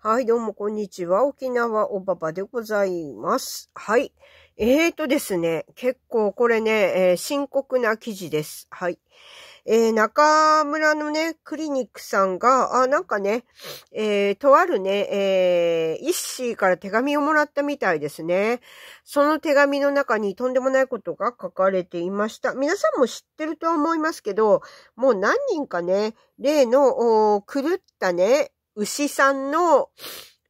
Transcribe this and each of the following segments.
はい、どうもこんにちは。沖縄おばばでございます。はい。えーとですね、結構これね、えー、深刻な記事です。はい。えー、中村のね、クリニックさんが、あ、なんかね、えー、とあるね、えー、一誌から手紙をもらったみたいですね。その手紙の中にとんでもないことが書かれていました。皆さんも知ってると思いますけど、もう何人かね、例の、狂ったね、牛さんの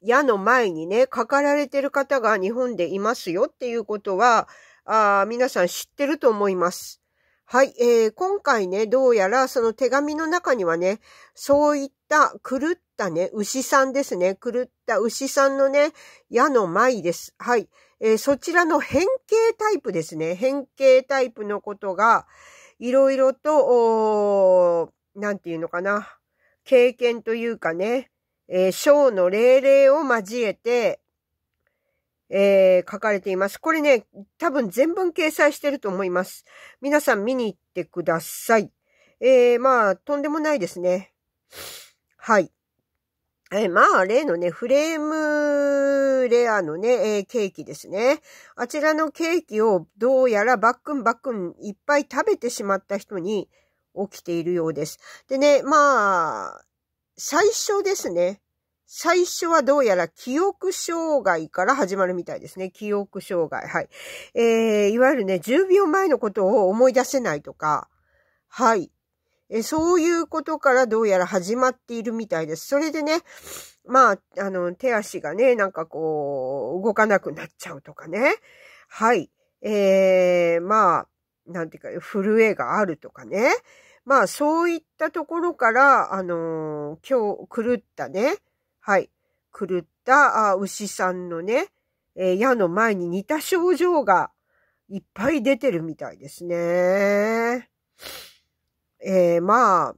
矢の前にね、かかられてる方が日本でいますよっていうことは、あ皆さん知ってると思います。はい、えー、今回ね、どうやらその手紙の中にはね、そういった狂ったね、牛さんですね、狂った牛さんのね、矢の舞です。はい、えー、そちらの変形タイプですね、変形タイプのことが、いろいろと、なんていうのかな、経験というかね、えー、章の霊霊を交えて、えー、書かれています。これね、多分全文掲載してると思います。皆さん見に行ってください。えー、まあ、とんでもないですね。はい。えー、まあ、例のね、フレームレアのね、えー、ケーキですね。あちらのケーキをどうやらバックンバックンいっぱい食べてしまった人に起きているようです。でね、まあ、最初ですね。最初はどうやら記憶障害から始まるみたいですね。記憶障害。はい。えー、いわゆるね、10秒前のことを思い出せないとか、はい。えそういうことからどうやら始まっているみたいです。それでね、まあ、あの、手足がね、なんかこう、動かなくなっちゃうとかね。はい。えー、まあ、なんていうか、震えがあるとかね。まあ、そういったところから、あのー、今日、狂ったね、はい、狂ったあ牛さんのね、えー、矢の前に似た症状がいっぱい出てるみたいですね。えー、まあ、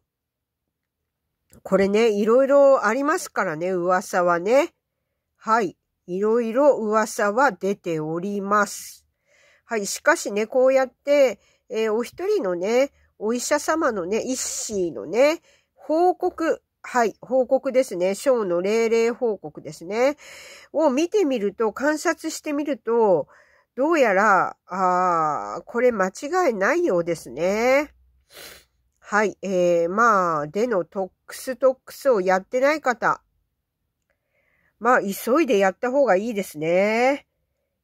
これね、いろいろありますからね、噂はね。はい。いろいろ噂は出ております。はい。しかしね、こうやって、えー、お一人のね、お医者様のね、医師のね、報告、はい、報告ですね。章の霊霊報告ですね。を見てみると、観察してみると、どうやら、ああ、これ間違いないようですね。はい、えー、まあ、でのトックストックスをやってない方、まあ、急いでやった方がいいですね。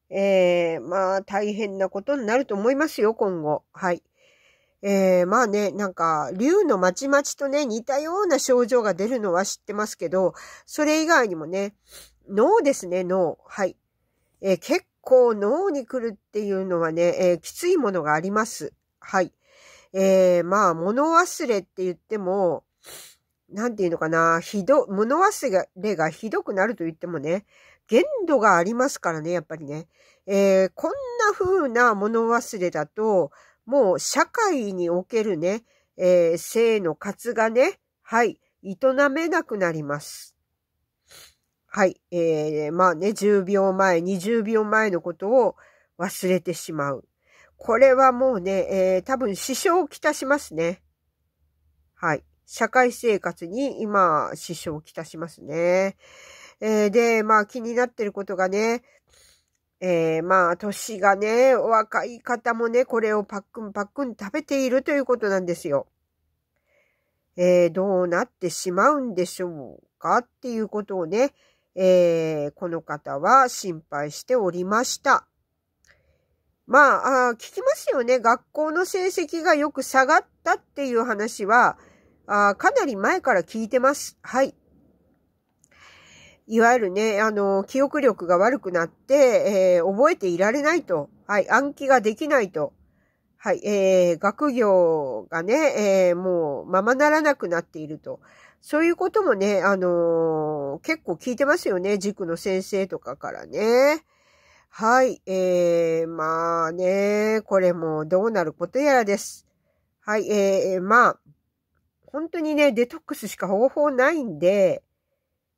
えー、まあ、大変なことになると思いますよ、今後。はい。えー、まあね、なんか、竜のまちまちとね、似たような症状が出るのは知ってますけど、それ以外にもね、脳ですね、脳。はい。えー、結構脳に来るっていうのはね、えー、きついものがあります。はい。えー、まあ、物忘れって言っても、なんていうのかな、ひど、物忘れがひどくなると言ってもね、限度がありますからね、やっぱりね。えー、こんな風な物忘れだと、もう社会におけるね、えー、性の活がね、はい、営めなくなります。はい、えー、まあね、10秒前、20秒前のことを忘れてしまう。これはもうね、えー、多分支障をきたしますね。はい。社会生活に今、支障をきたしますね。えー、で、まあ気になってることがね、えー、まあ、年がね、お若い方もね、これをパックンパックン食べているということなんですよ。えー、どうなってしまうんでしょうかっていうことをね、えー、この方は心配しておりました。まあ、あ聞きますよね。学校の成績がよく下がったっていう話は、あかなり前から聞いてます。はい。いわゆるね、あの、記憶力が悪くなって、えー、覚えていられないと。はい、暗記ができないと。はい、えー、学業がね、えー、もうままならなくなっていると。そういうこともね、あのー、結構聞いてますよね、塾の先生とかからね。はい、えー、まあね、これもどうなることやらです。はい、えー、まあ、本当にね、デトックスしか方法ないんで、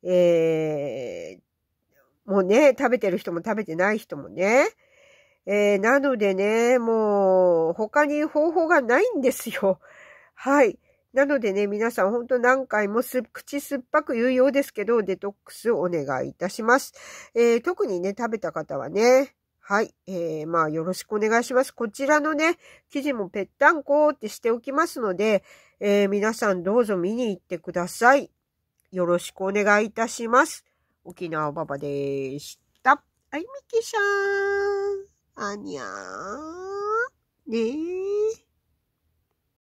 えー、もうね、食べてる人も食べてない人もね。えー、なのでね、もう、他に方法がないんですよ。はい。なのでね、皆さん本当何回もす口酸っぱく言うようですけど、デトックスお願いいたします。えー、特にね、食べた方はね、はい。えー、まあ、よろしくお願いします。こちらのね、記事もぺったんこってしておきますので、えー、皆さんどうぞ見に行ってください。よろしくお願いいたします。沖縄ばばでした。あい、みきしゃーん。あにゃー。ねえ。